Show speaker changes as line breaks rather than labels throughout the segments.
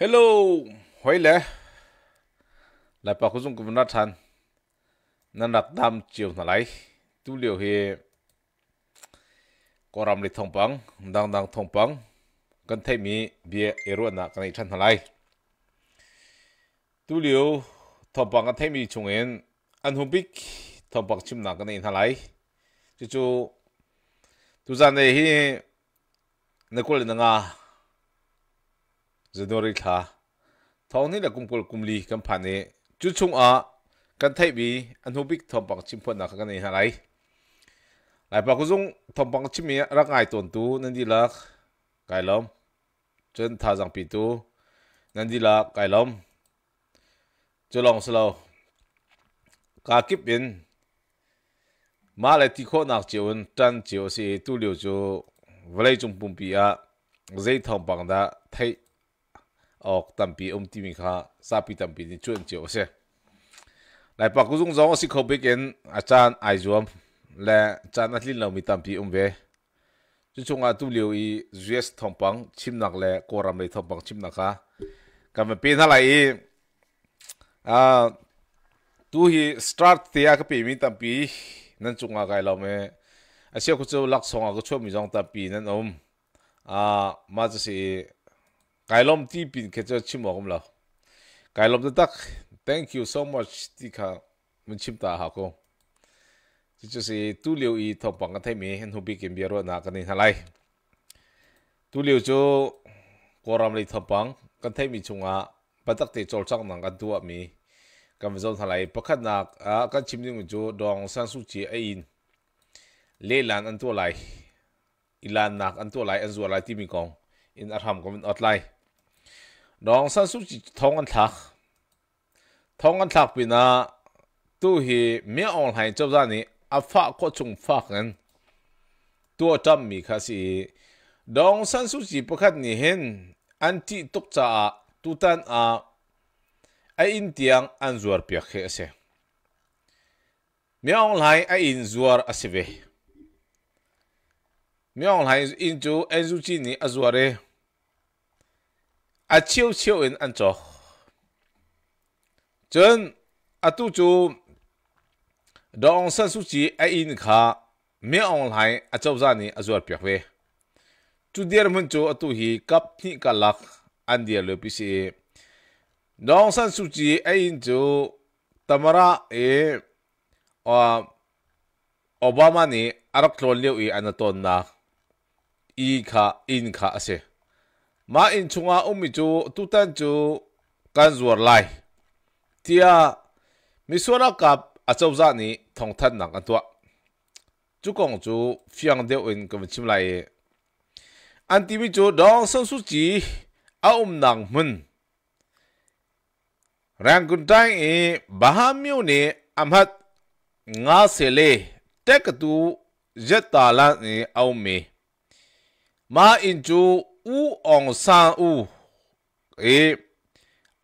Hello, hoi lẽ. Lại bảo khúc dung của nó thân. Nên đặt đam chiều nó lấy. liệu hi có làm lịch thông bằng, đang đang thông bằng. Cần thay mi bia eru nà cần ít thân nó liệu thông bằng cần thay mi chung yên. Anh hùng bích thông bằng chim nà cần ít thân lấy. Chú chú. Tu gian này hi. Nó có lẽ zadori tha thong ni la kumkul kumli kan phane chu chung a kan thai bi anubik thompang chimpon na kan nei halai lai pa kuzung thompang chimi ra ngai ton tu nandi la kai lom chen tha jang pi tu nandi la kai lom chu long slo ka kip in ma lai ti kho nak chiun tan chiu si tu liu chu vlei chung pum pi a zai thompang da thai ok tampi om timi kha sapi tampi ni chuan chio se lai pa kuzung zong si kho beken achan aizuam le chan atli lo mi tampi um ve chu chunga tu liu i zs thompang chimnak le koram le thompang chimnak kha kam pe na lai a tu hi start te ak pe mi tampi nan chunga kai lo me asia ku chu lak songa ku chu mi jong tampi nan om a ma chu si cái lom ti pin cái cho chim mồm là cái lom tôi tắc thank you so much ti kha mình chim ta học cô chỉ cho sự tu liệu ý thọ bằng cái thay mi hen hubi kim bia rồi na cái này halai tu liệu cho cô ram lấy thọ bằng cái thay mi chung à bắt tắc thì chọn sang nàng cái tua mi cái video halai bắt khát na à cái chim dung cho dong san su chi in lê lan ăn tua lại ilan nak ăn tua lại ăn zua lại ti mi kong in arham ko min otlai rong san su chi thong an thak thong an thak pi na tu hi mi on hai chop za ni a pha ko chung pha kan tu tam mi kha si dong san su chi pakhat ni hen an ti tuk cha a tu tan a a in tiang an zuar pia khe ase mi on lai a in zuar ase ve mi on lai in chu en zu chi ni a zuare 啊，悄悄因安做，真啊，都做，让三书记爱因卡，没往来啊，做啥呢？啊，做别会，就第二门做啊，都是甲你甲拉安第了，必须，让三书记爱因做，他妈啦诶，啊，奥巴马呢，阿拉克罗留伊安那顿呐，伊卡因卡啊些。mà in chú tu chunga umi chu tutan chu kan zuar lai tia misora kap achau za ni thong that nang an tua chu kong chu fiang deu in kam chim lai e. an ti mi chu dong san nặng mình, a um trai mun rang kun yêu e bahamiu ne ngã nga sele tek tu ta lan ni au um me mà in chú ဦးအောင်ဆန်းဦးအေ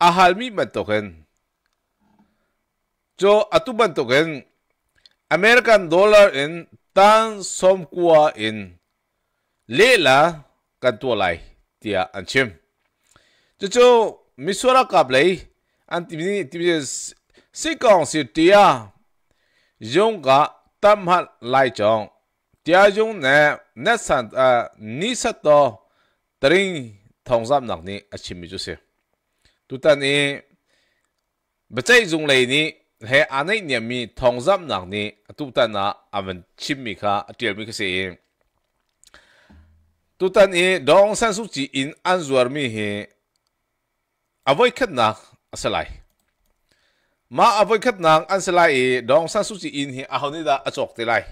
အဟာလ်မီမတိုကန်ကျိုအတူဘန်တိုကန်အမေရိကန်ဒေါ်လာအင်တန်စုံကွာအင်လေလာကန်တိုလိုက်တီယာအန်ချင်ကျိုမီဆိုရာကပလေအန်တီမီတီမီစီကောင်စီတီယာယုံကတမ်ဟတ်လိုက်ကြောင်းတရားယုံနဲ့နက်ဆန်အနိဆက်တော် taring thongzam nak ni achimi chu se tutan e bachai jung lei ni he anai ni mi thong thongzam nak ni tutan na avan chimmi kha atial mi se e tutan e dong san su chi in anzuar mi he avoi khat na asalai ma avoi khat nang ansalai e dong san su chi in he ahoni da achok te lai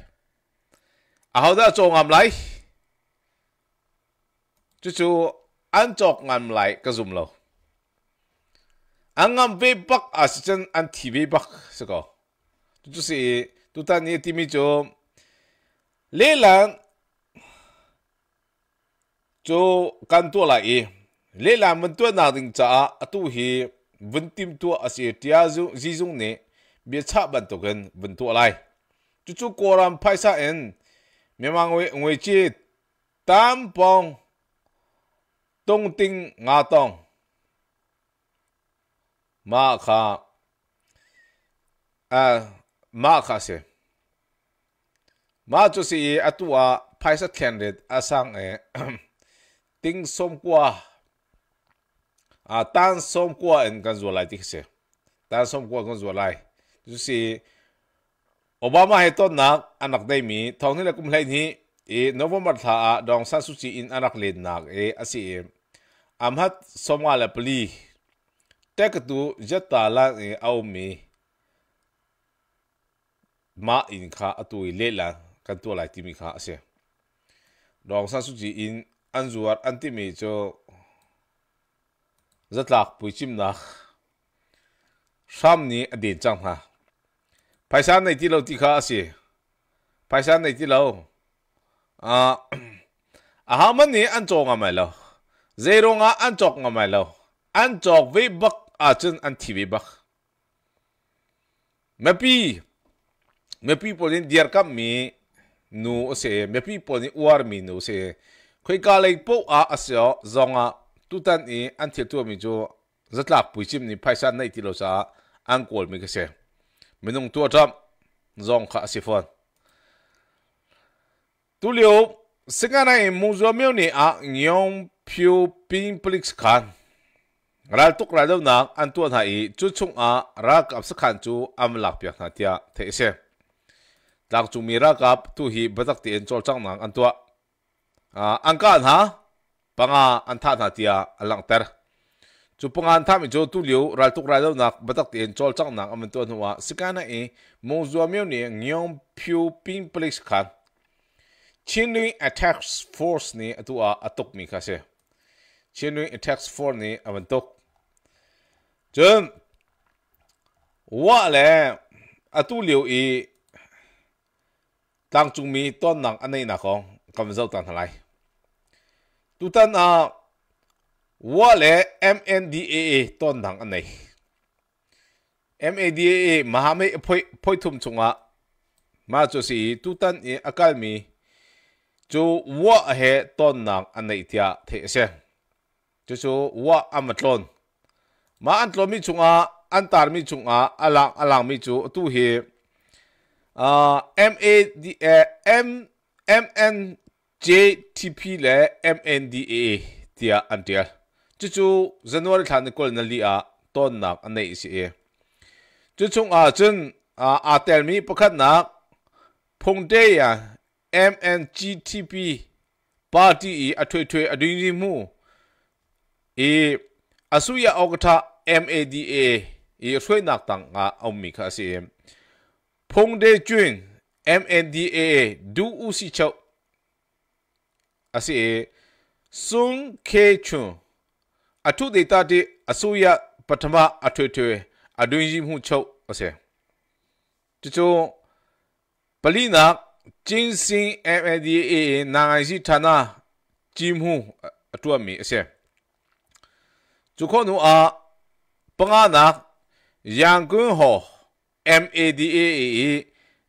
ahoda chongam lai chu an chok ngam lại ka zum lo angam ve bak asian an thi ve bak se ko chú si à, tu ta ni tìm mi lê lan chú kan tu lại i le lan mun tu na ding cha tu hi vẫn vun tim tu asi tia zu biết dung ne bi gần vẫn tua lại chú chú lai chu phải sao phaisa mình mang về ngwe chi tam pong tông tinh ngà tông ma kha à ma kha se ma chu si khen paisa candidate sang e ting som qua à tan som qua en kan zo lai tikse tan som qua kan zo lai chu si obama he to anh anak đầy mi thong ni la kum lai ni e november tha dong san su chi in anak le nak e asi em am hat somwa la pli tek tu jata la e au mi ma in kha atui le la kan tu lai ti mi kha ase dong sa su ji in an zuar an ti mi cho zatlak pui chim na sham ni adin chang ha paisa nei ti lo ti kha ase paisa nei ti lo a a ha man ni an chong a mai lo zero nga an chok nga mai lo an chok ve bak a chen an thi ve bak pi mepi polin diar kam mi nu se mepi polin war mi nu se khoi ka lei po a asyo zonga tutan i an thil tu mi jo zatlak puichim ni phaisa nei ti lo sa an kol mi ka se minung tu tam zong kha asifon tu liu singana i mu zo miu ni a ngiom phiêu pimplex khan ral tuk ra dam nak an tuan ha i chu chung a ra kap sa khan chu am lak pya kha tia the se tak chu mi ra kap tu hi batak ti en chol chang nang an tua a an kan ha panga an tha tha tia alang ter chu panga an tha mi chu tu liu ral tuk ra dam nak batak ti en chol chang nang am tuan huwa sikana e mo zua myo ni ngyong phiêu pimplex khan Chinlui Attacks Force ni atua atok mi kha se genuine attacks for ni avan tok chum wa le atu liu i tang chung mi ton nang anei na khong kam zau tan halai tu tan ah, a wa le mndaa ton nang anei MADA Mahame phoi phoi thum chunga ah. ma chu si tu tan e akal mi chu wa he ton nang anei tia the se chú chú wa mà ma antlo mi chunga antar mi chung chunga alang alang mi chu tu hi a d a M m m n j t p MNJTP le MNDA tia antia chu chu January than kol na li a ton nak anei si e chu chung a chun a à tel mi pakhat nak phung te ya MNGTP party i à thoi adui mu e asuya ogtha mada e thoi nak tang nga ommi kha se phongde chun mada du u si chau ase sung ke chun athu de ta de asuya pathama athwe thwe adwin ji mu chau ase chu chu pali nak jin sing mada na ngai si thana ji mu atwa mi ase 主可努啊，不阿那杨根河 M A D A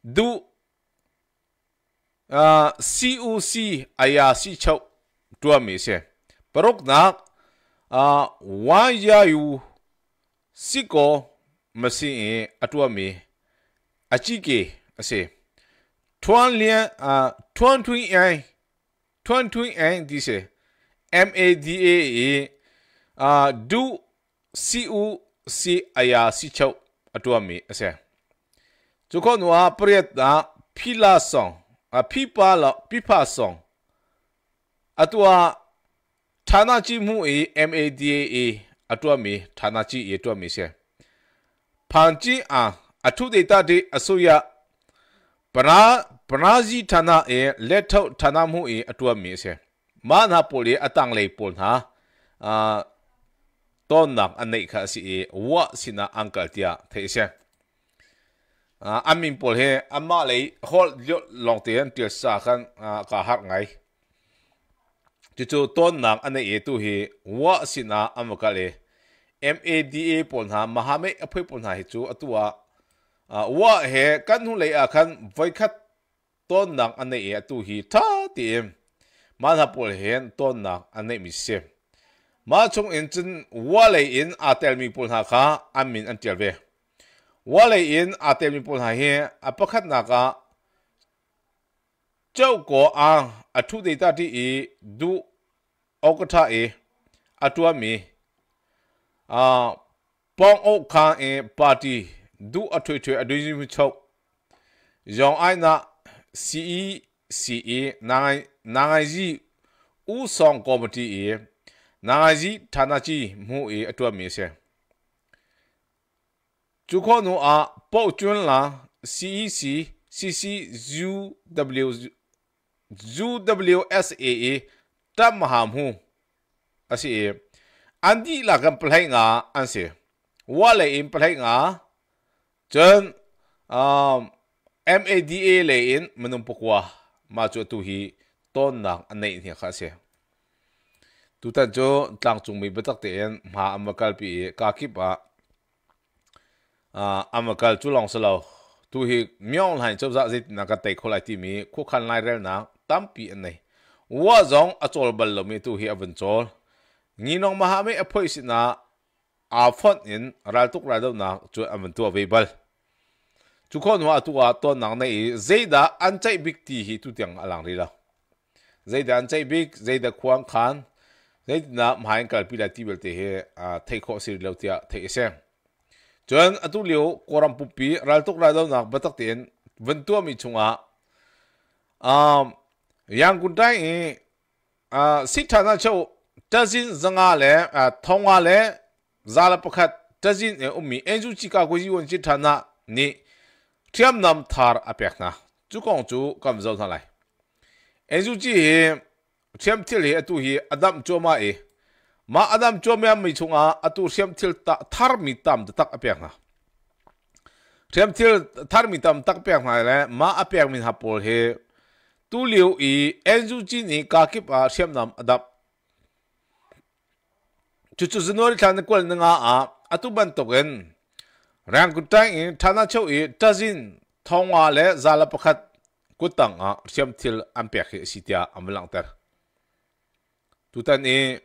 A 都啊 C O C 哎呀 C 超多没些，不罗那啊万呀有四个没些啊多没啊几个啊些，团联啊团团哎团团哎这些 M A D A A。အာဒူစီအူစီအယာစီချုပ်အတွအမီအစဲကျုကောနွာပရက်တာဖီလာဆောင်အဖီပါလပြဖဆောင်အတူအဌာနကြီးမှုအေ MADAA အတွအမီဌာနကြီးရအတွအမီဆဲဖန်ကြီးအာအထုဒေတာဒေအစိုးရပနာပနာဇီဌာနအေလက်ထောက်ဌာနမှုအေအတွအမီဆဲမာနာပိုလီအတန်လေးပုံဟာအာ tôn nặng anh này khá sĩ wa xin là anh cả tia thế xem à anh mình bảo he anh mà lấy hol lòng tiền tiêu sa khăn à cả hạt ngay chú chú tôn nặng anh này tu hi wa xin anh một là anh mà lấy MADA pon ha mahame apoi pon ha chu à. à, wa he kan hu lei a à khan voi khat ton nang ane e tu hi tha ti em man ha pol hen ton nang ane mi se มาชงอินจินว่าเลยอินอาเตลมีปุลหาคาอามินอันเจลเวว่าเลยอินอาเตลมีปุลหาเฮอปะคัดนาคาเจ้าก่ออังอทุเดตาที่อีดูออกทาเออตัวมีอ่าปองอกคาเอปาร์ตี้ดูอถุยถุยอดุยมิชกยองไอนาซีอีซีเอนางนางไอจีอูซองคอมมิตี้เอ나가지타나지무이 atuwa 미세주코노아뽀준라 CEC CC ZW ZWSAA tamhamu asi andi la kan plai nga anse wala in plai nga chen um MADA le in manum pokwa ma chu tu hi ton nang anei ni kha se tu tan cho tlang chung mi batak te en ma amakal pi e ka ki pa a ah, amakal chu long salo tu hi myong lai chop za zit na ka te kholai ti mi khu khan lai rel na tam pi en nei wa zong a chol bal lo mi tu hi avan chol ngi nong ma ha me a phoi si na a phon in ral tuk ra do na chu avan tu available chu khon wa tu a ton nang nei zeida an chai big ti hi tu tiang alang ri la zeida an chai big zeida khuang khan နေနာမိုင်းကပီလာတီဘယ်တေဟေအာထေခိုစီလောက်တယာထေအစံကျွမ်းအတူလျောကောရမ်ပူပီရလ်တုကလာဒေါနာဘတက်တင်ဝန်တူမီချုံအာအမ်ယန်ကွန်တိုင်းအာစစ်ထာနာချိုတဇင်ဇငါလဲအထောင်းကလဲဇာလပခတ်တဇင်အုံမီအန်ဂျူချီကာကိုဂျီဝန်စစ်ထာနာနိထျမ်နမ်သာရအပက်နာကျုကောင်ကျုကမ်ဇောထလိုက်အန်ဂျူချီဟင်း xem thil hệ atu hi adam choma e ma adam choma mi chunga atu xem thil ta thar mi tam tak apeng ha xem thil thar mi tam tak peng ha le ma apeng min hapol he tu liu i enzu chi ni ka kip a xem nam adap chu chu zinori than kwal nga a atu ban token rang kutang in thana chau i tazin thonga le zala pakhat kutang a xem thil ampek hi sitia amlang tar 但你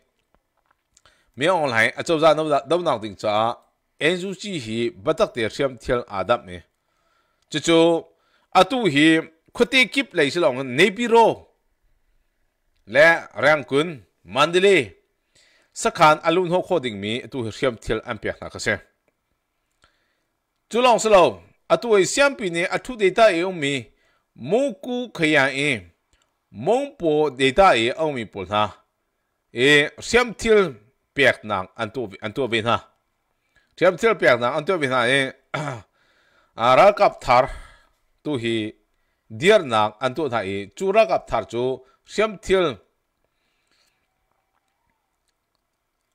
没有来，啊，就在那那那顶着，因素只是不得点先天阿达呢，这就啊，都是可得给来是让内比罗，来让滚曼德勒，စကန်အလုံးဟုတ်ခေါ်ဒင်းမီအတူရှမ်တီလ်အမ်ပီယာနာကဆေကျူလောင်စလောအတူရှမ်ပီနေအထူဒေတာယုံမီမူကူခရန်အင်းမုံပေါ်ဒေတာယအောင်မီပေါ်သား e siam til piak nang antu antu bin ha siam til piak nang antu bin ha e ara kap thar tu hi dear nang antu tha e chura kap thar chu siam til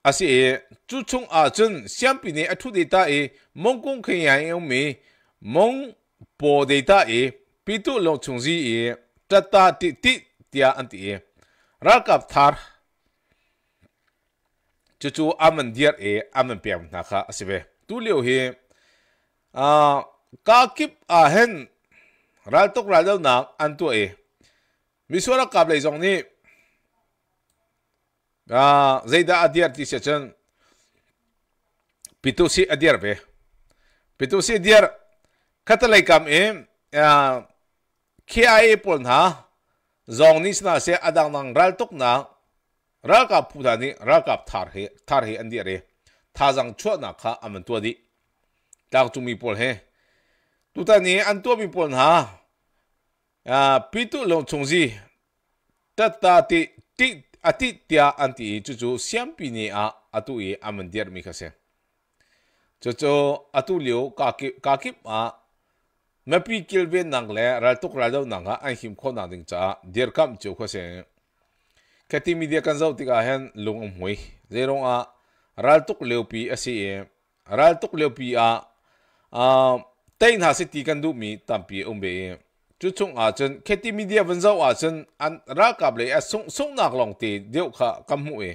asi e chu chung a chun siam pi ne athu de ta e mong kong khen yang yong me mong po de ta e pi tu long chung zi e tata ti ti tia anti e ra kap thar chu chu aman diar e aman piam na kha asibe tu leo hi a à, ka kip a à, hen ral tok ral dau nak an tu e misora kap lei jong ni à, a zeida adiar ti se chen pitusi adiar ve pitusi adiar khatalai kam e a kia e pon ha giống ni là sẽ adang nang ral tóc nak รักับผู้ดานีรักับทาร์เฮทาร์เฮอันเดียเรท่าจังชั่วนักฆ่าอันตัวดีดักจุมีปอลเฮตุตานี้อันตัวมีปอลฮะอ่าปีตุลงชงซีตัดตาติติอติเตียอันตีจู่ๆเสียงปีนี้อ่ะอตุเออันมันเดียร์มีเสียจู่ๆอัตุเลียวกากิกากิบอ่ะไม่พีกิลเวนนั่งเลยรัตุกรัตุนั่งฮะอันหิมคนนังดิ้งจ้าเดียร์คำจู่เขาเสีย kati media kan zau tika hen lung um hui zerong a ral tuk leopi ase e à, ral tuk pi a a tain ha siti kan du mi tampi umbe e chu chung a chen kati media van zau a chen an ra kap le a sung sung nak long te deu kha kam mu e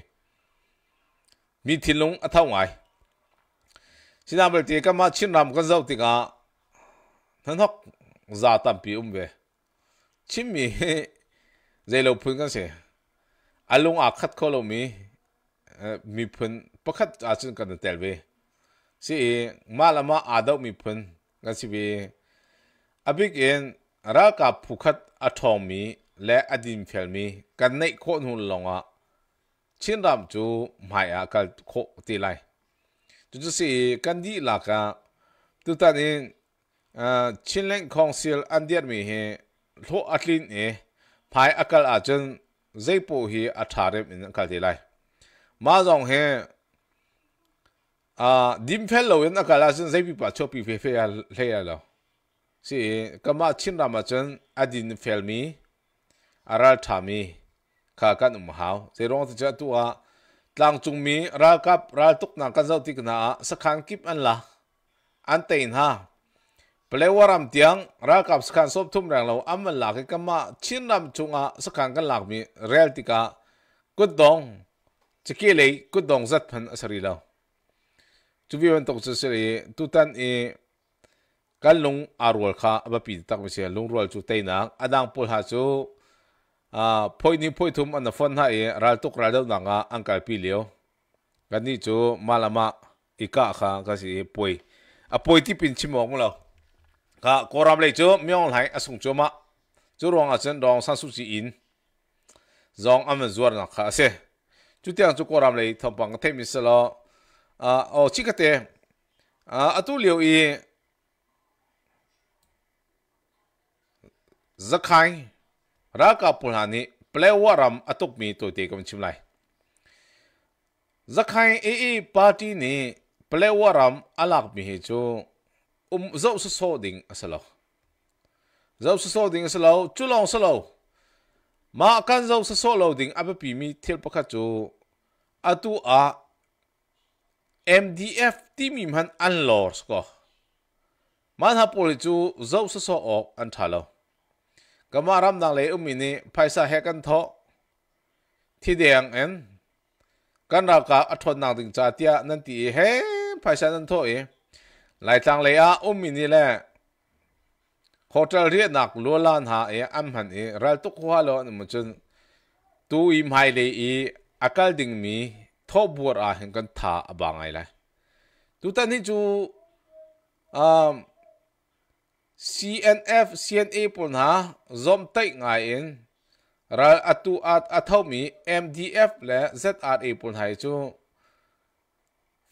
mi thilung a thau ngai sinabel te kama chin ram kan zau tika nan hok za tampi umbe chimmi zelo phun cái gì? อารมณ์อาคัดเขาลมีมีพันประคัดอาจารย์กันเตลเวสิมาละมาอาดามีพันงั้นสิเวอบิกเองรากกับผู้ขัดอัทอมีและอดีมเฟลมีกันในคนหุ่นลงอ่ะชินรำจูหมายอากาศโคตีไลจุดสิกันดีหลักอ่ะตุตันเองชินเล่นของเซีลอันเดียร์มีเหรออัตลินเอภายอากาศอาจารย์ zai po hi a thare in kal ti lai ma zong he a dim fel lo in kal asin zai pi pa chopi fe fe al le ya lo si kama chin rama chen adin fel mi aral tha mi kha kan um hau zai rong ti cha tu a tlang chung mi ra kap ra tuk na kan zau tik na sakhan kip an la an tein ha plewaram tiang rakap skhan sop thum rang lo amal la ke kama chung chunga sakhan kan lak mi reality ka kudong chiki le kudong zat phan asari lo chubi wan tok chu sri tutan e kalung arwal kha ba pi tak mi se lung rol chu teina adang pol ha chu a phoi ni phoi thum an phone ha e ral tuk ral dau nanga angkal pi leo kan ni chu malama ika e kha ka si e poi a poi ti pin chimong lo ก็กรามเลยจู่มีองไหลอสุงจู่มาจู่รองอาจารย์รองสันสุจีอินรองอันมันจวนนะค่ะเสจู่เตียงจู่กรามเลยทำปังเทมิสละอ่าโอ้ชิคเตอ่าอตุเลียวอีสักไงรักกับพูดหานี้เปลว่ารำอตุกมีตัวเตียกันชิมไลสักไงเอเอปาร์ตี้นี้เปลว่ารำอลักมีเหตุ um zo so so ding asalo zo so so ding asalo chu long salo ma kan zo so so lo ding apa pi mi thel pakha chu atu a MDF timi man an lor ko man ha poli chu zo so so ok an thalo kama ram dang le umi ni paisa he kan tho thi deng en kan ra ka athon nang ding cha tia nan ti e, he paisa nan tho e eh. ลายจังเลยอ่ะอุ้มมินี่แหละโคตรเรียกนักลัวลานหาเออันหันเอรัลตุกหัวลอนมันจนตูอิมไฮเลยอีอากาศดิ่งมีทบบัวอาไหกันท่าบางไงเลยดูตอนนี้จูอ่า CNF CNA ปุ่นฮะ zoom ไตงไงเองรัลอตูอัตอัทามี MDF และ ZRA ปุ่นไฮจู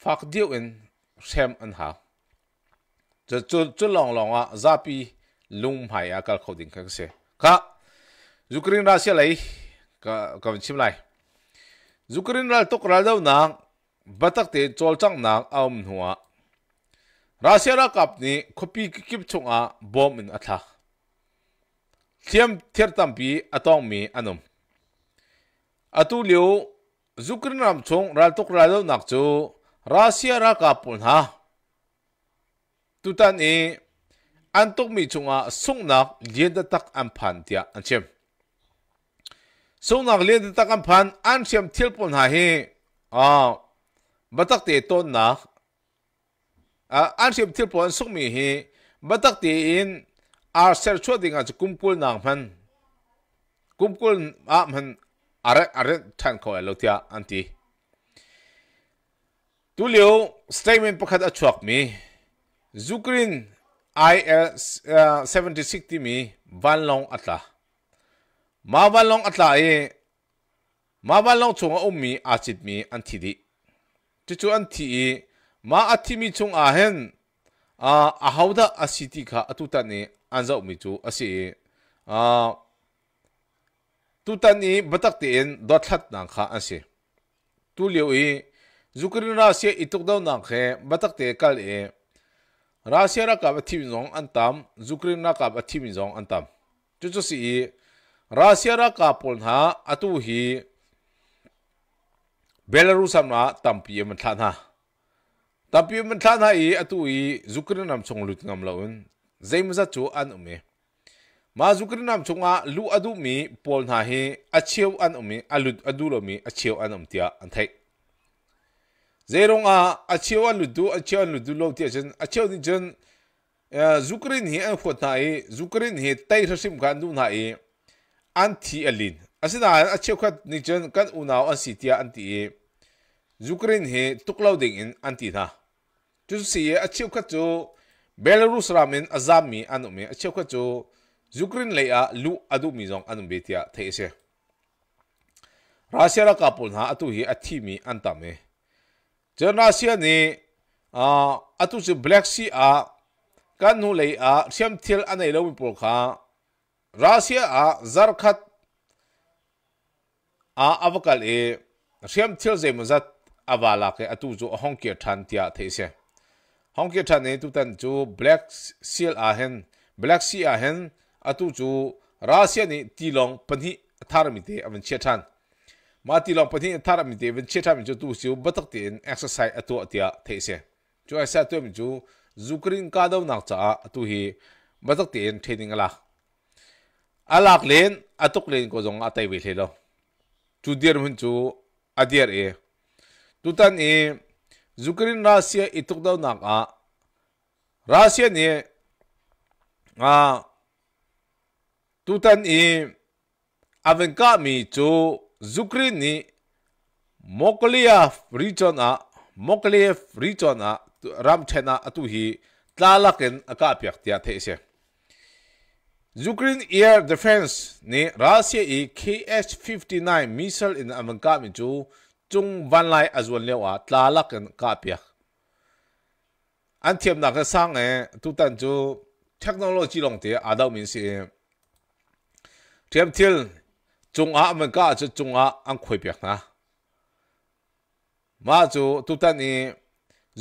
ฟักเดียวเองเชมอันฮะจะจุดจุดลองลองอ่ะซาปีลุงหายอาการเขาดิ่งเขาเสียครับยูเครนรัสเซียเลยก็กับชิมไลยูเครนรัสตกรัสเดาวนางบัตักเตะจอลจังนางเอาหัวรัสเซียรักับนี่คบีกิบชงอ่ะบอมอินอัตลาเทียมเทียร์ตัมปีอตองมีอันนุ่มอตุเลียวยูเครนรำชงรัสตกรัสเดานักจูรัสเซียรักับปุ่นฮะ tutan i antuk mi chunga sungnak lienda tak an phan tia an chem sungnak lienda tak an phan an chem thil pon ha hi a batak te ton na an chem thil pon sung mi hi batak te in ar ser chua dinga chu kumpul nang man kumpul a man are are than ko lo tia anti tu leo statement pakhat a chuak mi Zukrin IL 76 uh, uh, ti mi van long atla. Ma van long atla e ma van long chunga um mi achit mi an thi di. Chu chu an thi e ma athi mi chung a hen a a hauda a siti kha atuta ne anza mi chu ase a e. tutan i batak te en dot that nang kha ase. Tu leo e zukrin ra se ituk daw nang khe batak te kal e รัสเซียรักับทีมสองอันตามยูเครนรักับทีมสองอันตามจุดจุดสี่รัสเซียรักับปนหาอตุฮีเบลารุสามนาตัมพีมันทันหาตัมพีมันทันหาอีอตุฮียูเครนนำชงลุดงามลาอุนเซมซัจูอันอุเมมายูเครนนำชงอาลูอดุมีปนหาฮีอเชียวอันอุเมอลุดอดูลมีอเชียวอันอุมเตียอันไทย zerong a ah, achiwa ludu achiwa ludu lo ti chen achiwa ni chen eh, zukrin hi an khot na e zukrin hi tai thasim kan du na e an thi alin asina achiwa khat ni chen kan unaw an sitia an ti e zukrin hi tuklau ding in an ti na chu si e achiwa khat chu belarus ramin azami anumi achiwa khat chu zukrin lei a lu adu mi jong anum betia thei se Russia ra kapul na atu hi athimi antame China ờ, sia ni à à tu Black Sea à cái nu lấy à xem thiel anh ấy lâu mình bỏ khá Russia à zar khát à avacal e xem thiel zay mà zat avala cái à tu Hong Kia Chan tia thế Hong Kia Chan này tu tan chỗ Black seal à hen Black Sea à hen à tu chỗ Russia ni tilong panhi thar mi te avan chia chan ma ti long pani thar mi te ven che tham chu tu siu batak tin exercise atu atia the se chu a sa tu mi chu zukrin ka do nak cha tu hi batak tin training ala alak len atuk len ko jong atai ve helo chu dir hun chu adier e tan e zukrin rasia ituk do nak a rasia ne a tutan e aven ka mi chu Zukri ni Mokolia region a Mokolia region a Ramchena atu hi tlalaken aka piak tia theise Ukraine Air Defense ni Russia i KH-59 missile in amanka mi chung van lai azwan lewa tlalak an ka piak an thiam na ka sang e tu tan chu technology long te adaw min si e. thiam thil 중아 mình có chứ trung á ăn khuy biệt na mà chú tu tân ý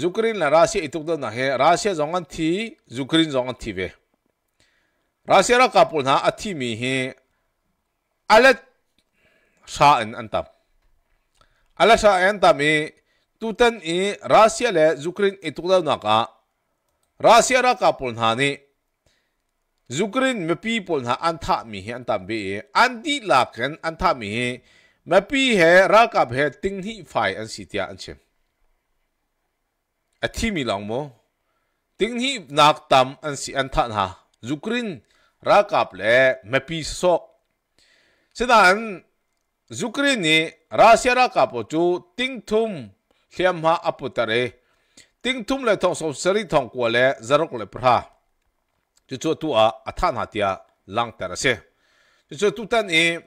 Ukraine là Russia ít đó na he Russia giống ăn thì Ukraine giống ăn thì về Russia ra cặp na ăn thì mi he alat sa an an tam alat sa an tam ý tu tân ý Russia là Ukraine ít đó na cả Russia ra cặp na này Zukrin me people ha anta mi he anta be anti lakan anta mi he me pi he rakap he ting hi fai an sitia an chem athi mi lang mo ting hi nak tam an si anta ha zukrin rakap le me pi so sedan zukrin ni rasia rakap chu ting thum hliam ha aputare ting thum le thong so sari thong ko le zarok le pra chuchu ở a athan hatia lang tar ase chuchu tu tan e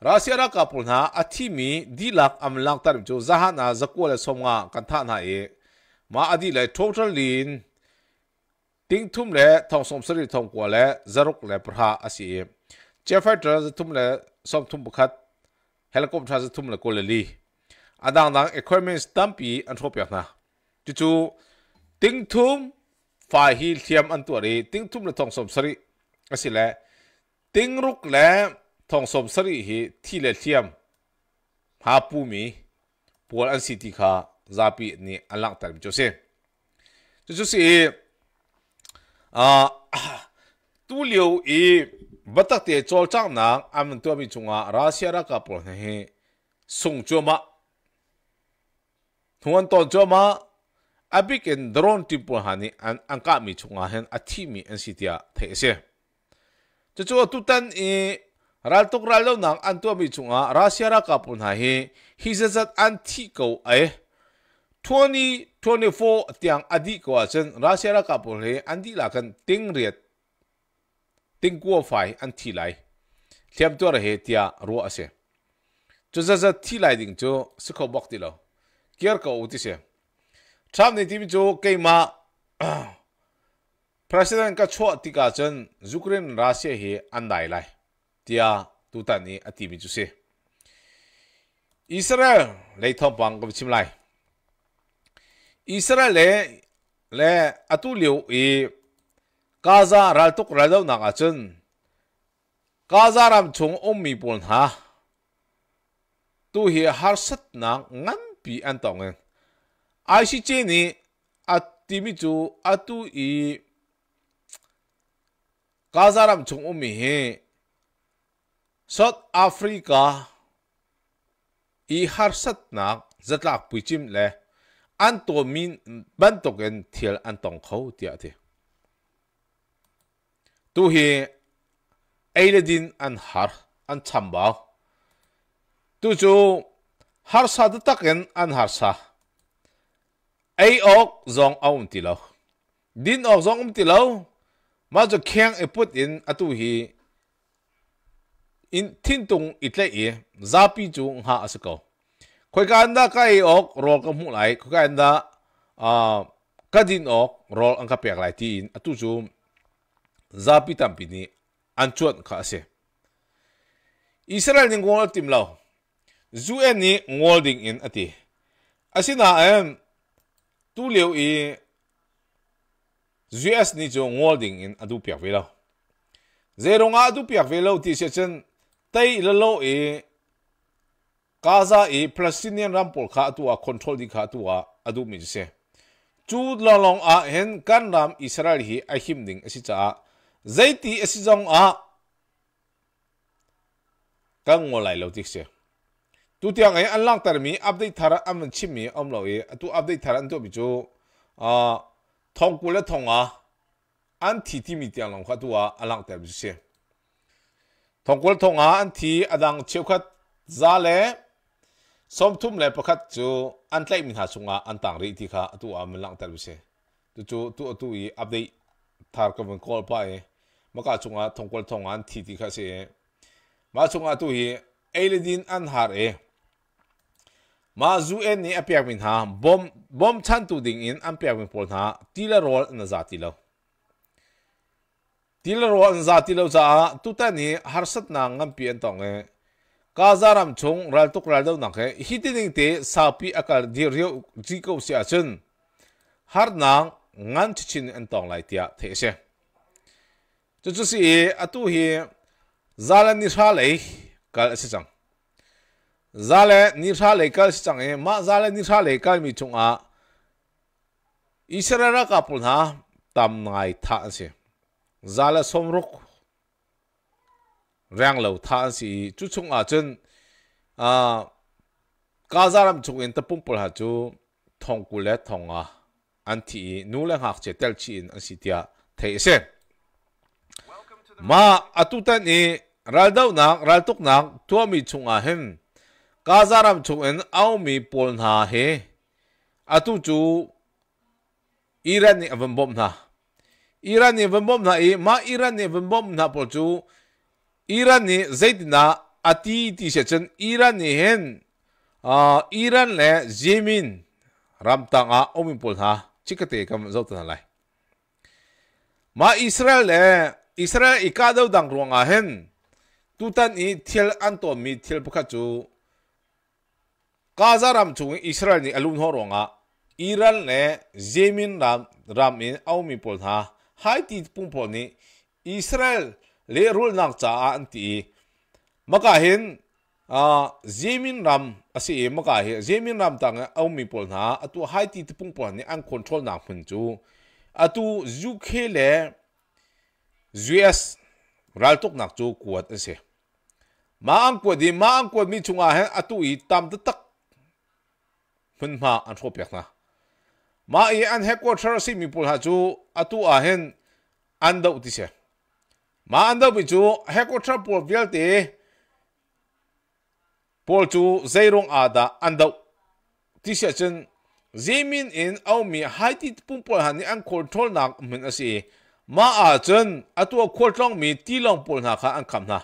Russia ra ka pul na athi mi dilak am lang tar chu zahana zakwa le somnga kan tha na e ma adi le total lin ting thum le thong som sri thong kwa le zaruk le pra asi e chefer tra thum le som thum bukhat helicopter za thum le ko le li adang dang equipment anh chụp thopya na chu chu ting thum ฝ่ายฮีเทียมอันตัวรีติ้งทุ่มละทองสมสรีก็สิแหละติ้งรุกแหละทองสมสรีฮีที่เลเทียมหาปูมีปวดอันสิติขาซาปีนี่อันลักตันจุสิจุจุสิอ่าตู้เลียวอีบัตักเตะจอลจังนางอันมันตัวมีจงอาราเซียรักกับปลนเฮส่งจวมาทวนตอนจวมา abik in drone timpur hani an angka mi chunga hen athi mi an sitia theise chu chu tutan e ral tuk ral lo nang an tu mi chunga russia ra kapun ha hi hi zat an thi ko ai 2024 tiang adi ko chen russia ra kapul he an di la kan ting riet ting ko fai an thi lai thiam tu ra he tia ro ase chu zat thi lai ding chu sikho bok ti lo kier ko uti se sau này tìm chỗ chu keima president ka chho cả chen ukraine russia hi andai lai tia tu ta ni tìm chu se israel lấy thom pang ko chim lại, israel le le atu liu i gaza ral tục ral dau na chân, gaza làm chung ông mi buồn ha tu hi har sat na ngam bị an tong các 아이시 제니 South Africa, 가사람 정오미해 솥 아프리카 이 하르satnak zatlak puichim le an to min ban token thiel an tong kho tia the tu hi eiledin an har an bảo, tu chu har sa da taken an har sa ai ok zong om ti lo din ok zong um ti lo ma zo khang e put in atu à, hi in thin tung itle e zapi chu ha asako khoi ka anda ka ai ok rol ka mu lai khoi ka anda a à, ka din ok rol ang ka pek lai ti in atu à, chu tạm tampi ni an chuan kha ase israel ning gol tim lo zu en ni ngolding in ati asina em tu liu i US ni chu holding in adu piak velo zero nga adu piak velo ti se chen tei la lo i Gaza i Palestinian rampol kha tu a control di kha tu a adu mi se chu lo long a hen kan ram Israel hi a him ding asi cha zaiti asi jong a kang ngolai lo ti se ตัวที่อังนีอันหลังแต่ละมีอัปเดตทาร์อันมันชิมีอมลอยตัวอัปเดตทาร์อันตัวไปจูอ่าทองกุลทองอ่ะอันที่ที่มีเดียงลงขั้ตัวอันหลังแต่ไม่ใช่ทองกุลทองอ่ะอันที่อันดังเชื่อขัดวซาเล่สมทุ่มเล่ประคัตจูอันใกล้มีหาสุงอ่ะอันต่างรีที่ขั้วตัวอันหลังแต่ไม่ใช่ตัวจูตัวตัวอีอัปเดตทาร์กบมันกอลไปไม่ก็ุงอ่ะทองกุลทองอันที่ที่ขั้วเสียมาุงอ่ะตัวอีเอลดินอันหาเอ ma zu en ni apiak min ha bom bom chan tu ding in ampiak min pol ha tila rol na za ti lo tila rol na za ti lo za tu ta ni har sat na ngam pi an tong e ka za ram chung ral tuk ral do na ke hi ti ding te sa pi akal di rio ji ko si a chun har na ngan chi chin an tong lai tia the se chu chu si tu hi zalan ni sha lei kal se chang zale ni sha le kal chang e ma zale ni sha le kal mi chung a isara ra ka pul na tam nai tha se zale som ruk rang lo tha si chu chung a chen a ka za ram chung en ta pum pul ha chu thong ku le thong a an thi nu le ha che tel chi in a si tia thei se ma atu ta ni ral dau na ral tuk na tuami chung a hen ကာဇာရမ်ချုံအန်အောမီပွန်ဟာဟေအတူချူအီရန်နီအဗန်ဘုံနာအီရန်နီဗန်ဘုံနာအေမာအီရန်နီဗန်ဘုံနာပေါ်ချူအီရန်နီဇိတ်နာအတီတီရှချန်အီရန်နီဟန်အာအီရန်လေဂျီမင်ရမ်တန်အာအုံမီပွန်ဟာချိကတေကမ်ဇောက်တန်လိုက်မာအစ္စရယ်လေအစ္စရယ်အီကာဒေါဒန်ရောငါဟန်တူတန်အီသီလ်အန်တိုမီသီလ်ပခချူ kazaram chung israel ni alun horonga iran ne zemin ram ram in aumi pol ha hai pung pol ni israel le rul nak cha an ti maka hin a zemin ram asi e maka hi zemin ram tang aumi pol na atu hai ti pung pol ni an control na phun chu atu uk le us ral tok nak chu kuat ase ma ang kuat di ma ang kuat mi chunga hen atu i tam tak n 派安卓平台。马一旦 h e a d q u a r t e r s d mi pull 汇出，an 啊，hen，an d uti 呀。马安 a 咪就 h e a d q u a r t a r n d pull 起，到，pull 出 zero a 到安到，ti 呀，n z i m i n in，out，i high 点 pull 出嚟安 control 呢，n 式。马啊阵，啊图 control，mi ti long p u l kha 呢个安 c o m na 呢。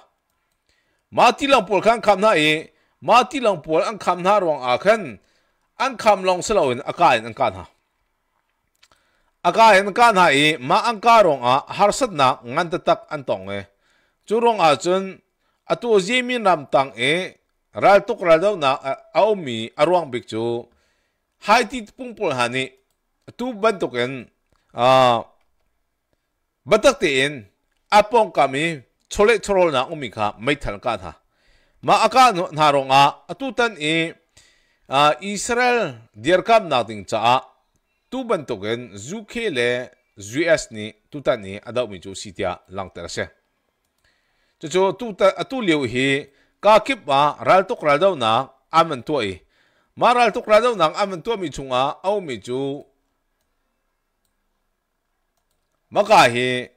a ti long pull 安 c a m e 呢个，马 ti long pull 安 c a m e 呢个 run a 阵。anh kham long sẽ lâu anh cái anh cái ha anh cái anh cái ha ý mà anh cái rong à har sát na ngan ta tak anh tong e chú rong à chun à tu zemin ram tang e ral tuk ral đâu na ao mi arwang bik chu hai ti pung pul hani tu ban tuk en à batak ti en apong kami chole chorol na umi kha mai thal ka tha ma aka na rong à tu tan e Uh, Israel dirkam nating chaa tuban token zuke le US ni tu ta ni adau mi chu sitia langter se Cho chu tuta tu liu hi ka kip ma ral tok ral đâu na amen to i ma ral tok ral dau na amen to mi chunga au mi chu cả hi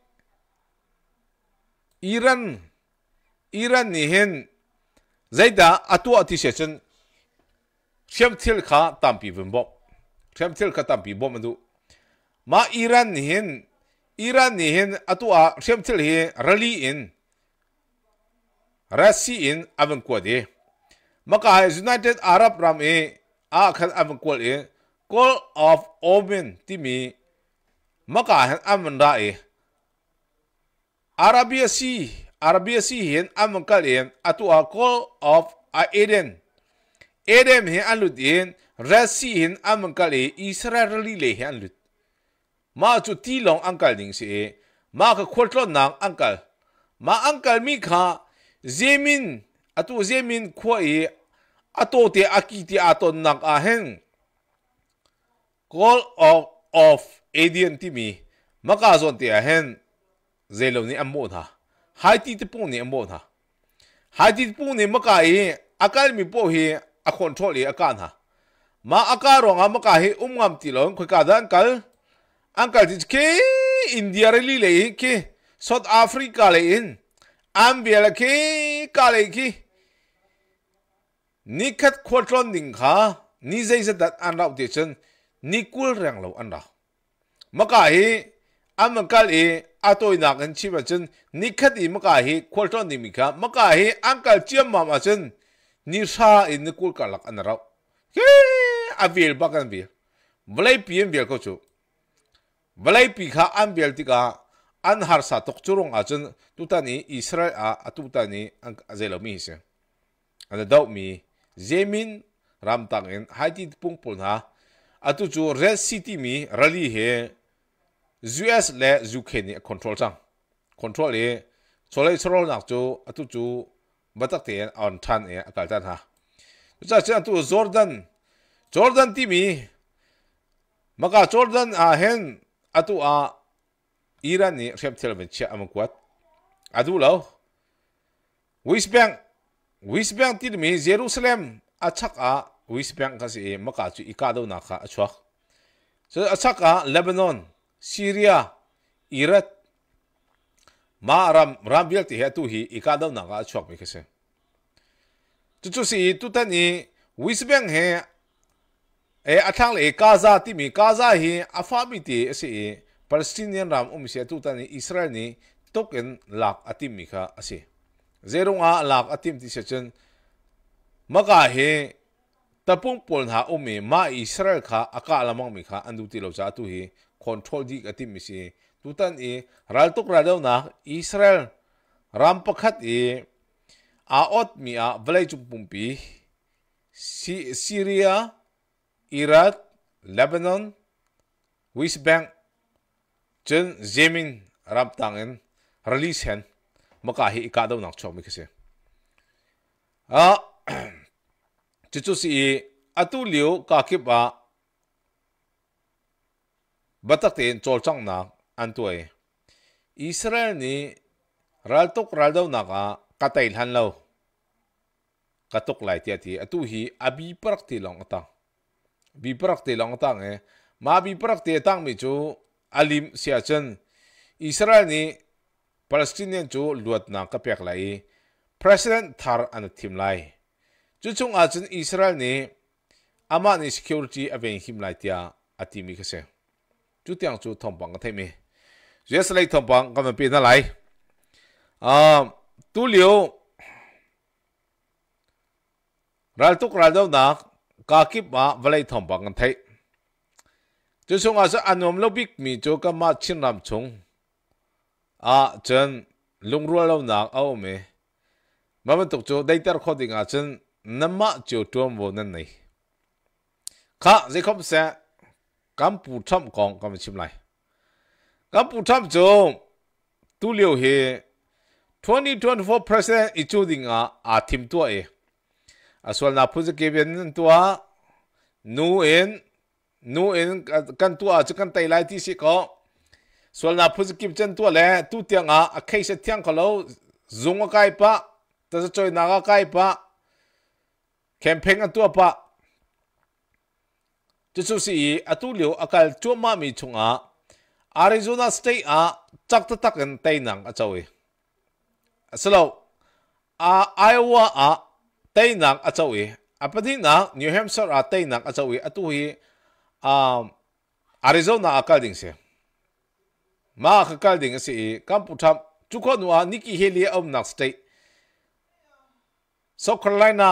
Iran Iran ni hin zaida atu ati sechen Siam ka tampi bop Siam ka tampi bom mandu Ma Iran nihin, Iran nihin atua siam til hi rali in, rasi in avan kuadi. Maka United Arab Ram e a khan avan kual e call of omen timi maka avan ra e. Arabia si, Arabia si hin avan kal e atua call of eden Adam hi an lut in Rasi hin amangkal e Israeli le hi an lut. Ma chu ti long gì, mà si e. Ma ka khwaltlo nang mà Ma angkal mi kha zemin atu à zemin khwa e ato te aki te ato nang à hen. À à Call of of Adian thì mi. mà Maka zon te a hen. Zelo ni ambo na. Hai ti te pung ni ambo na. Hai ti te pung ni maka e akal mi po hi a khon tho a akan ha ma aka rong ama ka hi um ngam ti lon khoi ka dan kal uncle ji ke india re li le ke south africa le in am bia la ke ka le ki ni khat khotlon ding kha ni zai sa dat an rau te chen ni kul rang lo an ra ma ka hi am kal e atoi na an chi ba chen ni khat i ma ka hi khotlon ding mi kha ma ka hi uncle chiam ma ma chen ni sha in ni kul kalak anarau ke avil bakan bi balai pm bel ko chu balai pi kha am bel tika an har sa tok churung a chen tutani israel a atutani ang azelo mi se ana dau mi zemin ram tang en haiti pung pul ha atu chu red city mi rally he us le zukheni control chang control e cholai chorol nak chu atu chu bất te en on than e akal tan ha cha cha tu jordan jordan tìm mi mà cả jordan à hen à atu a ah, iran ni rep thel ben cha am à adu lo west bank west bank tìm mi jerusalem à chắc à west bank cái gì, eh, mà cả ika do đâu kha achwa so chắc à ah, lebanon syria iraq မာရမ်ရမ်ဘီလတီဟတူဟီအီကာဒေါနာကချောက်မိခစေတူတူစီတူတန်နီဝစ်ဘန်ဟဲအဲအထန်လေကာဇာတိမီကာဇာဟင်အဖာမီတီအစီပါလက်စတိုင်းရန်ရမ်အုံစီတူတန်နီအစ္စရဲနီတိုကင်လက်အတိမီခအစီဇေရုံအားလက်အတိမတီစချန်မကာဟေတပုံပွန်ဟာအုံမီမာအစ္စရဲခအကာလမောင်မီခအန်ဒူတီလောဇာတူဟီ control di ka tim si tutan i raltuk radau na Israel rampakhat i aot mi a velai chung pumpi si Syria Iraq Lebanon West Bank chen zemin rap tangen release hen maka hi ka do nak chok mi kese a chu chu si atu liu ka kipa batak ten chol chang nak antue Israel ni raltok raldo naka katailhan lo katok lai tia ti atu hi abi parak ti long ata bi parak ti long ata nge ma bi parak ti tang mi chu alim sia chen Israel ni Palestinian chu luat na ka pek lai president thar an thim lai chu chung a chen Israel ni ama ni security aven him lai tia atimi kase chu tiang chu thom bang ka thai mi yes lấy thông bằng các mình biến ra lại à ah, tu liệu ra tu ra đâu nè cả kiếp mà và lấy thông bằng chú xuống ở số anh em lâu biết mi chú cái mà chín làm chung à chân lung rùa lâu nè ao mẹ mà mình tục chú đây tao khó đi ngã chân nắm mắt chú tuôn vô nên này khác gì không sẽ cảm bù thâm còn cảm chim lại kaputam chom tu liu he 2024 president ichu dinga tim tua e aswal na phuja keben tua nu en nu en kan tua chu kan tai lai ti si ko swal na phuja kip chen tua le tu tiang a akhai se tiang khalo zunga kai pa ta choi naga kai pa campaign an tua pa chu chu si atu liu akal chu ma mi chunga Arizona State a chak ta tak en tei nang a ah, chawi ah, selo à ah, Iowa à a tei nang a chawi apadi na New Hampshire a tei nang a chawi atu hi um Arizona à kal ding se ma ka kal ding se kam putham chukho nuwa niki heli om um, nak state South Carolina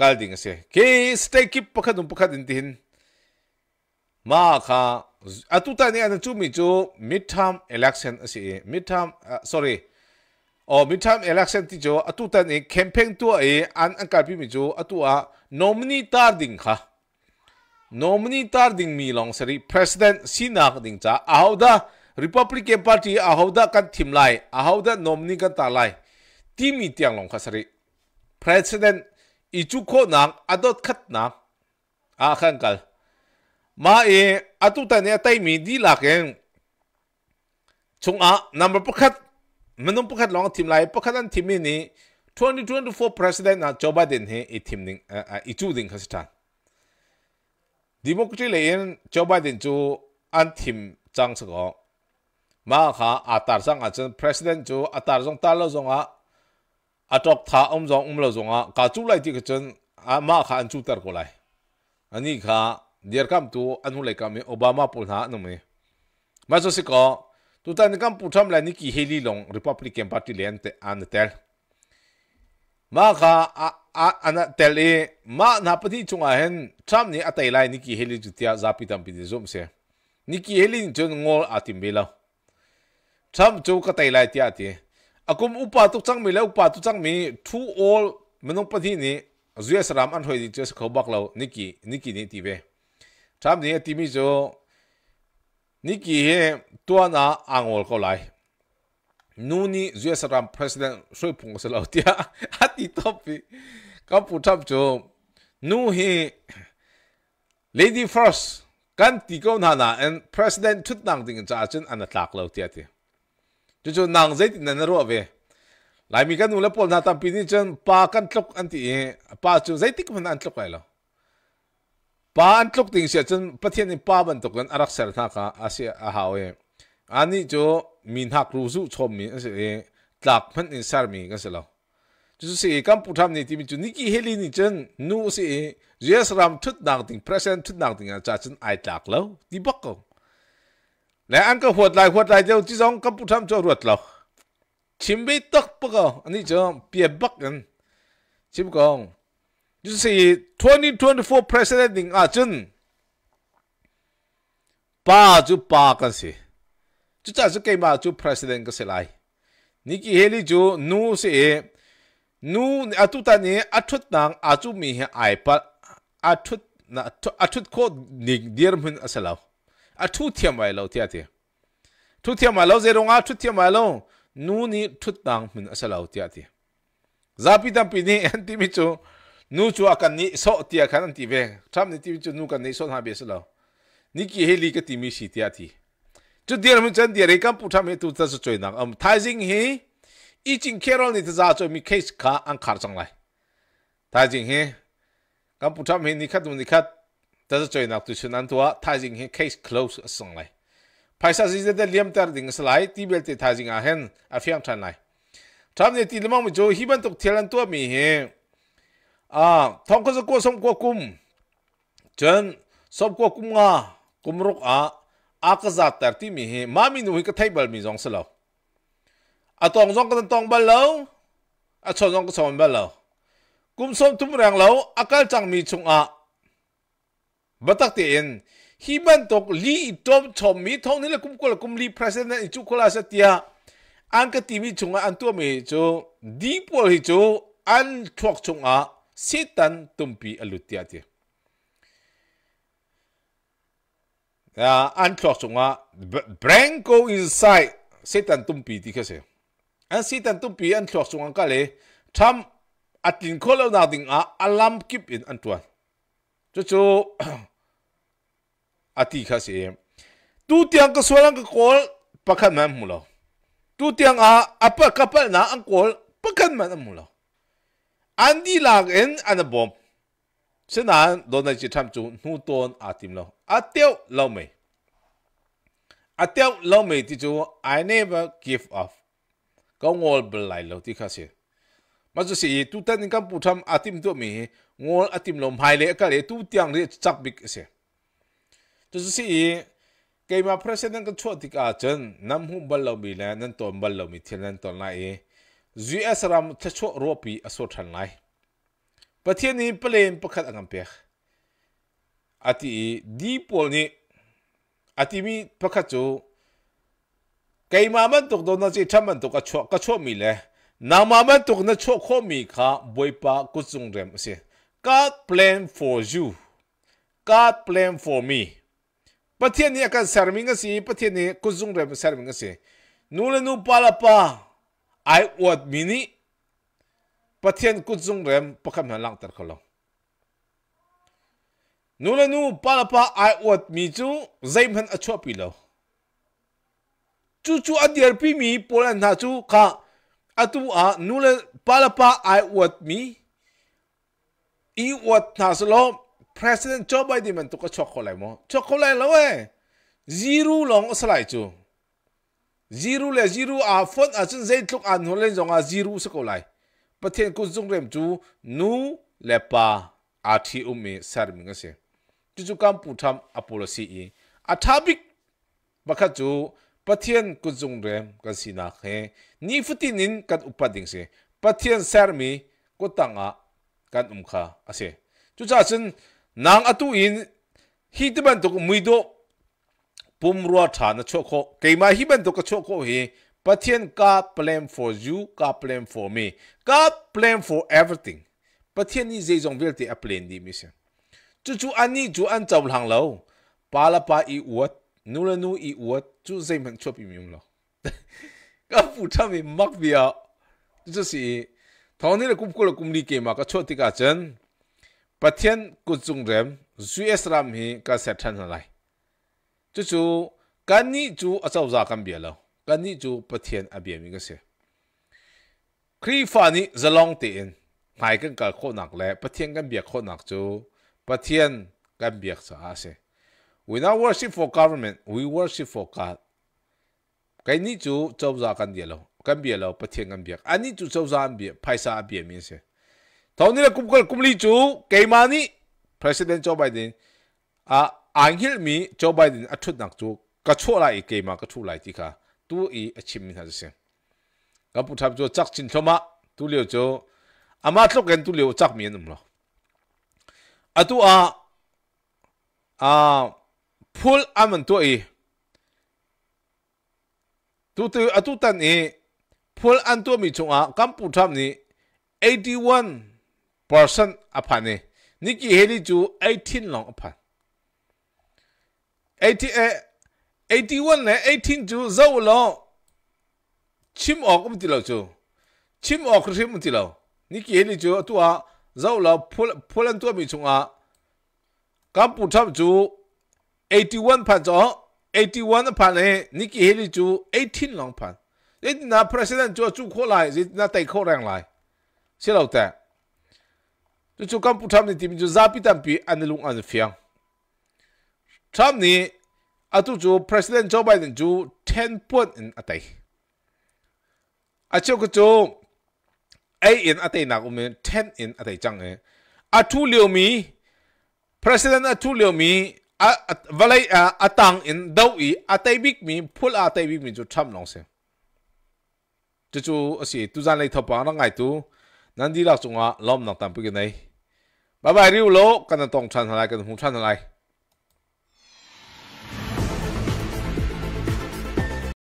kal ding se ke state ki pakha đầu pakha din tin Mà. kha atuta ni ana chu mi chu midterm election asi midterm sorry o midterm election ti chu atuta ni campaign tu ai an an ka pi mi chu atua nominee tar ding kha nominee tar ding mi long sari president sinak ding cha ahoda republican party ahoda kan thim lai ahoda nominee kan ta lai ti mi tiang long kha sari president ichu ko nak adot khat nak a khankal ma e atu ta ne tai mi di la ken chung a number pakhat menung pakhat long tim lai pakhat an tim ni 2024 president na joe biden he i tim ning a i chu ding khasta democracy le en joe biden chu an tim chang sa go ma kha atar sang a chen president chu atar jong ta lo jong a atok tha om jong um lo jong a ka chu lai ti ka chen a ma kha an chu tar ko lai ani kha เดียร์คำตัวอันหุ่นเล็กมีโอบามาพูดหาหนุ่มมาสุสิก็ตัวตอนนี้คำพูดทำอะไรนี่กี่เฮลีลงริพับลิกันพรรคเลียนเตอันเตลมาค่ะอันเตลเอมาหน้าปฏิจงอาเห็นทรัมป์นี่อัตยไลนี่กี่เฮลีจุดที่จะพิทัมพิจิซุ่มเสียนี่กี่เฮลีจนงออาทิมเบลทรัมป์จูก็ตยไลที่อาทิอากุมอุปาตุจังมีแล้วอุปาตุจังมีทูโอลมันต้องปฏินี่จุยสรามอันหอยดิจุสเขาบอกเรานี่กี่นี่กี่นี่ตีเว sam ni e timi zo ni ki tua na angol ko lai ni US e ram president soi pung se lau tia ati topi ka pu tap zo nu he lady first kan ti ko na na and president thut nang ding cha chen an atlak lau tia ti chu chu nang zai ti nan ro ve lai mi kan nu la pol na tam pi ni chen pa kan tlok an ti pa chu zai ti ko na an tlok lai pa an tluk ting sia chun pathian ni pa ban tokan arak ser tha ka asia a hawe ani cho min hak ru zu chom mi ase e tlak phan in sar mi ka selo chu se kam putham ni timi chu niki heli ni chen nu se yes ram thut nak ting present thut nak ting a cha chen ai tlak lo ti bak ko le an ka hot lai hot lai deu chi jong kam putham cho ruat lo chim be tak pa ko ani cho pie bak an chim kong 就是2024 president ding a chun pa chu pa ka se chu cha chu kai ma chu president ka se lai ni ki heli chu nu se e nu atu ta ni athut nang a chu mi he ai pa athut na athut ko ni dir mun asalau athu thiam ai lo tia tia thu thiam ai lo ze ronga thu thiam ai lo nu ni thut nang mun asalau tia tia zapi tam pi ni anti mi chu นูจูอากันนี้สอดทียกันตีเวงทำในที่จุนูกันนี้สอดหาเบสเรานี่กี่เฮลีกตีมีสิทีเตีาทีจุดเดียวมันจันเดียร์อิกันพูดทำให้ตัวจะสุดวยนักอืมท้ายจิงเฮอีจิงเคโรนี่จะจะมีเคสขาอังคารจังเลยท้ายจิงเฮกันพูดทำให้นี่ขัดมันนี่ขัดจะสวยนักตัวชนันตัวท้ายจิงเฮเคสคลอส e สังเลยภายซาสิ่งเดีย้เลี้ยมตาดิ่งสลายที่เบลต์ท้ายจิงอ่ะเห็นอาฟิยังทันเลยทำในที่ละมั่งมันจะฮิบันตุกเทียนตัวมีเฮ à thong có qua sông qua cung chân sông qua cung nga cung rok à à cái zat tài ti mi he mà mi nuôi cái thay bal mi zong selo à tòng zong cái tòng bal lâu à cho zong cái sông bal lâu cung sông tum rang lâu à cái chang mi chung à bắt tắc tiền hi ban tok li tom chom mi thong ni la kum ko la kum li president i chu ko la sa tia an ka ti mi chung an tu mi chu di pol hi chung a sitan tumpi alutia ti uh, an thlok chunga branko inside sitan tumpi ti khase an sitan tumpi an thlok chunga ka le tham atin kholo na ding a alam kip in an tuan chu chu ati khase tu tiang ka swang ka kol pakhan man mulo tu tiang a apa kapal na an kol pakhan man mulo 安迪拉恩安的 bomb，是难都那些参住努多阿 tim 咯，阿掉老美，阿掉老美的就 I never give up，讲我不来了的开始，嘛就是都等你讲不参阿 tim 多咪，我阿 tim 龙派咧，个咧都讲咧执笔些，就是是。cái mà president cái chuyện thì cả chân năm hôm bắt đầu bị lên nên tuần bắt đầu bị thiên lên tuần lại US ram thacho ropi aso than lai pathiani plane pakhat angam pek ati di pol ni ati mi pakhat chu kaima man tok do na chi thaman tok ka cho ka cho mi le na ma man tok na cho kho mi kha boipa kuchung rem se god plan for you god plan for me pathiani ka serminga si pathiani kuchung rem serminga si nule nu la pa ไออวดมินิประเทศกุจงเรมประคำหันหลังตะดขลงนูเลนูปาลปาไออวดมิจูใจมันอชัวปีโลจูจูอันเดียร์พีมีโปแลนด์ฮาจูค่ะอตุอานูเลปาลปาไออวดมีอีอวดนาสโล p r e s i า e n t j o ด b มันตุกช็อกโคไลมอช็อกโคไลแล้วเว้ย zero ลองสลจู zero là zero a phone a chun zai tluk an hon len zong a zero se lại, lai pathen ku zung rem chu nu là ba, a thi um me sar à, mi ngase chu chu kam pu tham a policy i a thabik bakha chu pathian ku zung rem à, ka sina khe ni futin in kan upading se pathian sar mi ko tanga kan um kha ase à chu cha chun nang atu in hi te ban to độ pum ro tha na cho kho keima hi ben do ka cho kho hi pathian ka plan for you ka plan for me ka plan for everything pathian ni zai jong velte a plan di mi se chu chu ani chu an chaw lang lo pa la pa i uat nu la nu i uat chu zai man chop i mi lo ka pu tha mi mak bia chu si thong ni la kup ko la kum ni ke ma ka cho ti ka chen pathian ku chung rem zues ram hi ka se than lai 这就干你就啊早咋干别了，干你就不填啊别名个些。可以发你是浪点，还跟个可能嘞，不填跟别可能就不填跟别啥些。We not worship for government, we worship for God. 该你就早咋干别了，干别了不填干别，啊你就早咋别拍啥别名些。头你的顾客顾里就给嘛你，President Joe Biden 啊。อังฮิลมีโจไบเดนอัทุนักจูกระชั่วไรเกมากระชั่วไรที่ค่ะตัวอีอชิมมินทัศเสียงกับผู้ทับจูจักจินทมะตุเลียวจูอามาตลกเงินตุเลียวจักมีนุ่มหรออะตัวอาอาพูลอามันตัวอีตัวตัวอะตัวตันอีพูลอันตัวมีจงอากัมพูทับนี่81%อภันนี่นี่กี่เฮลิจู18ลองอภัน8 i g h t y เนี่ย e i จูเจ้าล้อชิมออกก็ไม่ติดลราจูชิมออกก็ชิมไม่ติดลรานี่เกี่ยนี่จูตัวเจ้าล้อพูดพูดเล่นตัวมีชงอ่ะกัมพูชาจู e i g พันจ้อ81 g พันเนี่ยนี่เกี่ยนี่จู e i g ลองพันนี่นะ president จูจูโคไลนี่นะไตข้าแรงไลเสื่อเราแต่จู่กัมพูชาเนี่ยทีมจูซาปิดตันปีอันนี้ลงอันนีเฟียงทรัมป์นี่อาตุจู president Joe Biden จู10ปุ่นอินอะไรอาเชียวก็จูเออินอะไรนักอุ้ม10อินอะไรจังเออาทูเลียวมีประธานอาทูเลียวมีอะวันไรอะอตังอินดาวีอะไตบิกมีพูดอะไตบิกมีจูทรัมป์ลองเสียงจูจู่สิตุจันเลยทบปังนั่ไงตูนั่นดีลักจงว่าล้อมนักตามไปกันไหนบายบายริวโลกันต้องชันอะไรกันหูชันอะไร